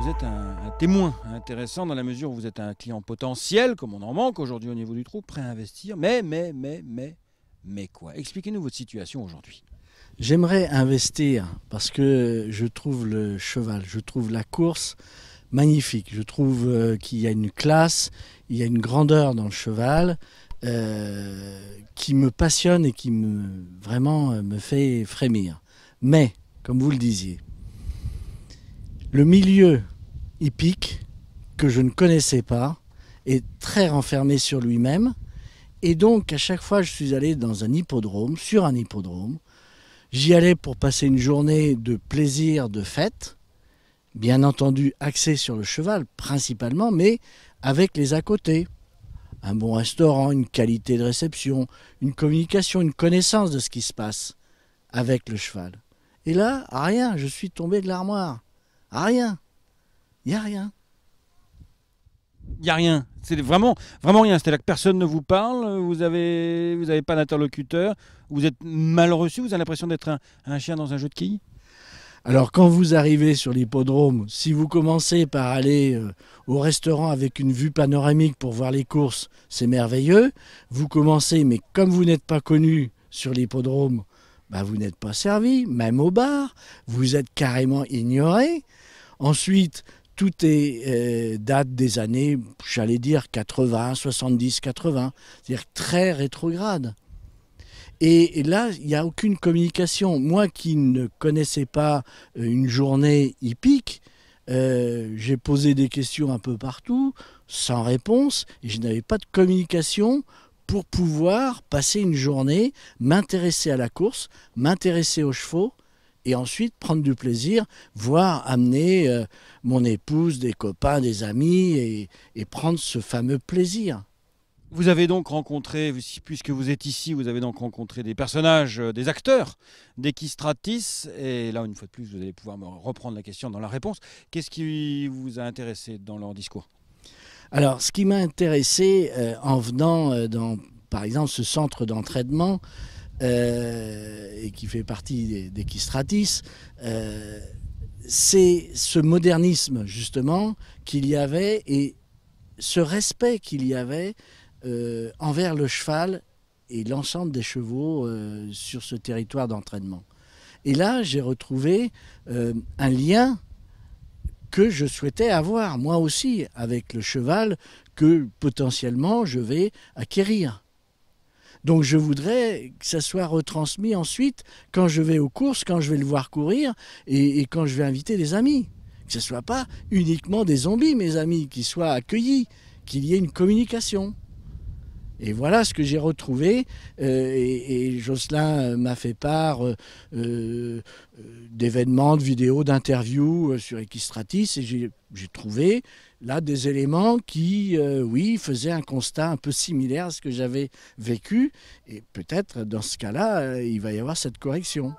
Vous êtes un, témoin intéressant dans la mesure où vous êtes un client potentiel, comme on en manque aujourd'hui au niveau du trou, prêt à investir. Mais, mais, mais, mais, mais quoi Expliquez-nous votre situation aujourd'hui. J'aimerais investir parce que je trouve le cheval, je trouve la course magnifique. Je trouve euh, qu'il y a une classe, il y a une grandeur dans le cheval. Euh, qui me passionne et qui me vraiment euh, me fait frémir. Mais, comme vous le disiez, le milieu hippique que je ne connaissais pas et très renfermé sur lui-même. Et donc, à chaque fois, je suis allé dans un hippodrome, sur un hippodrome. J'y allais pour passer une journée de plaisir, de fête, bien entendu axée sur le cheval principalement, mais avec les à côté. Un bon restaurant, une qualité de réception, une communication, une connaissance de ce qui se passe avec le cheval. Et là, rien, je suis tombé de l'armoire. Rien. Il n'y a rien. Il n'y a rien. C'est vraiment, vraiment rien. C'est-à-dire que personne ne vous parle, vous n'avez vous pas d'interlocuteur, vous êtes mal reçu, vous avez l'impression d'être un, chien dans un jeu de quilles alors quand vous arrivez sur l'hippodrome, si vous commencez par aller euh, au restaurant avec une vue panoramique pour voir les courses, c'est merveilleux. Vous commencez, mais comme vous n'êtes pas connu sur l'hippodrome, bah, vous n'êtes pas servi, même au bar, vous êtes carrément ignoré. Ensuite, tout est, euh, date des années, j'allais dire 80, 70, 80, c'est-à-dire très rétrograde. Et, là, il n'y a aucune communication. Moi qui ne connaissais pas euh, une journée hippique, euh, j'ai posé des questions un peu partout, sans réponse, et je n'avais pas de communication pour pouvoir passer une journée, m'intéresser à la course, m'intéresser aux chevaux, et ensuite prendre du plaisir, voir amener euh, mon épouse, des copains, des amis et, prendre ce fameux plaisir. Vous avez donc rencontré, puisque vous êtes ici, vous avez donc rencontré des personnages, euh, des acteurs d'Equistratis. Et là, une fois de plus, vous allez pouvoir me reprendre la question dans la réponse. Qu'est-ce qui vous a intéressé dans leur discours Alors, ce qui m'a intéressé euh, en venant dans, par exemple, ce centre d'entraînement, euh, et qui fait partie des, Kistratis, euh, c'est ce modernisme justement qu'il y avait et ce respect qu'il y avait euh, envers le cheval et l'ensemble des chevaux sur ce territoire d'entraînement. Et là, j'ai retrouvé un lien que je souhaitais avoir, moi aussi, avec le cheval que potentiellement je vais acquérir. Donc je voudrais que ça soit retransmis ensuite quand je vais aux courses, quand je vais le voir courir et, quand je vais inviter des amis. Que ce ne soit pas uniquement des zombies, mes amis, qui soient accueillis, qu'il y ait une communication. Et voilà ce que j'ai retrouvé. Euh, et, Jocelyn euh, m'a fait part euh, d'événements, de vidéos, d'interviews sur Equistratis. Et j'ai trouvé là des éléments qui, oui, faisaient un constat un peu similaire à ce que j'avais vécu. Et peut-être dans ce cas-là, il va y avoir cette correction.